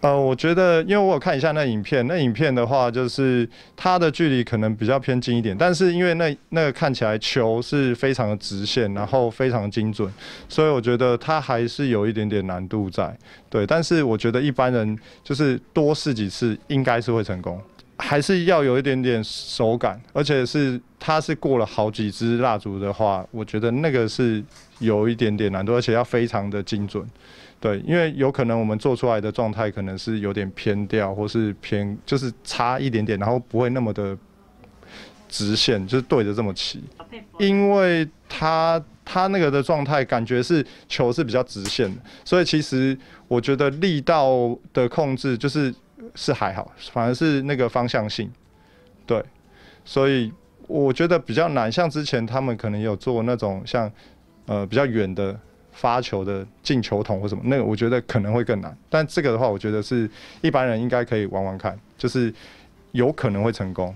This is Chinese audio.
呃，我觉得，因为我有看一下那影片，那影片的话，就是它的距离可能比较偏近一点，但是因为那那个看起来球是非常的直线，然后非常精准，所以我觉得它还是有一点点难度在。对，但是我觉得一般人就是多试几次，应该是会成功。还是要有一点点手感，而且是它是过了好几支蜡烛的话，我觉得那个是有一点点难度，而且要非常的精准。对，因为有可能我们做出来的状态可能是有点偏掉，或是偏就是差一点点，然后不会那么的直线，就是对着这么齐。因为它它那个的状态感觉是球是比较直线，所以其实我觉得力道的控制就是。是还好，反而是那个方向性，对，所以我觉得比较难。像之前他们可能有做那种像，呃，比较远的发球的进球筒或什么，那个我觉得可能会更难。但这个的话，我觉得是一般人应该可以玩玩看，就是有可能会成功。